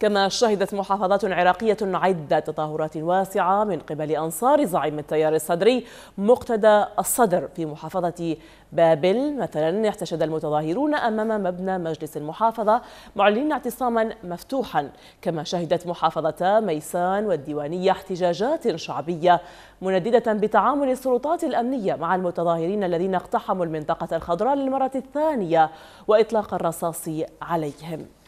كما شهدت محافظات عراقية عدة تظاهرات واسعة من قبل أنصار زعيم التيار الصدري مقتدى الصدر في محافظة بابل مثلا احتشد المتظاهرون أمام مبنى مجلس المحافظة معلنين اعتصاما مفتوحا كما شهدت محافظة ميسان والديوانية احتجاجات شعبية منددة بتعامل السلطات الأمنية مع المتظاهرين الذين اقتحموا المنطقة الخضراء للمرة الثانية وإطلاق الرصاص عليهم